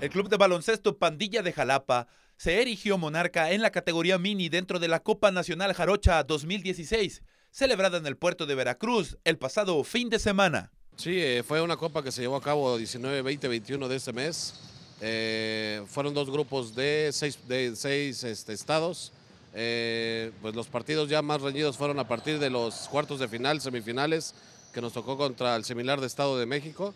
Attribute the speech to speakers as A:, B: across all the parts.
A: El club de baloncesto Pandilla de Jalapa se erigió monarca en la categoría mini dentro de la Copa Nacional Jarocha 2016, celebrada en el puerto de Veracruz el pasado fin de semana. Sí, eh, fue una copa
B: que se llevó a cabo 19, 20, 21 de este mes. Eh, fueron dos grupos de seis, de este, estados. Eh, pues los partidos ya más reñidos fueron a partir de los cuartos de final, semifinales, que nos tocó contra el similar de Estado de México.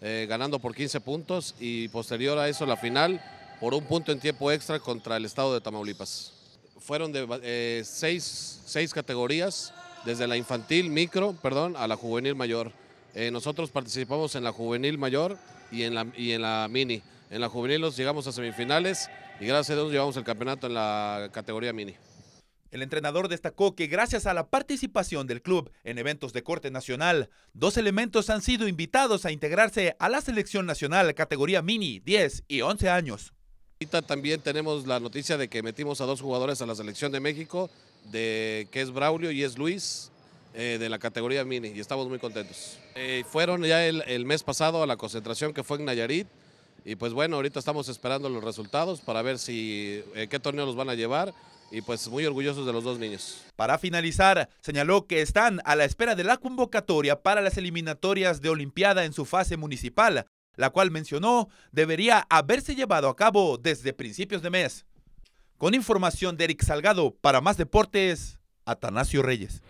B: Eh, ganando por 15 puntos y posterior a eso la final por un punto en tiempo extra contra el estado de Tamaulipas. Fueron de eh, seis, categorías, desde la infantil micro, perdón, a la juvenil mayor. Eh, nosotros participamos en la juvenil mayor y en la, y en la mini. En la juvenil nos llegamos a semifinales y
A: gracias a Dios llevamos el campeonato en la categoría mini. El entrenador destacó que gracias a la participación del club en eventos de corte nacional, dos elementos han sido invitados a integrarse a la selección nacional categoría mini 10 y 11 años. Ahorita también
B: tenemos la noticia de que metimos a dos jugadores a la selección de México, de, que es Braulio y es Luis, eh, de la categoría mini, y estamos muy contentos. Eh, fueron ya el, mes pasado a la concentración que fue en Nayarit, y pues bueno, ahorita estamos esperando los resultados para ver
A: si eh, qué torneo los van a llevar y pues muy orgullosos de los dos niños. Para finalizar, señaló que están a la espera de la convocatoria para las eliminatorias de Olimpiada en su fase municipal, la cual mencionó debería haberse llevado a cabo desde principios de mes. Con información de Eric Salgado para Más Deportes, Atanasio Reyes.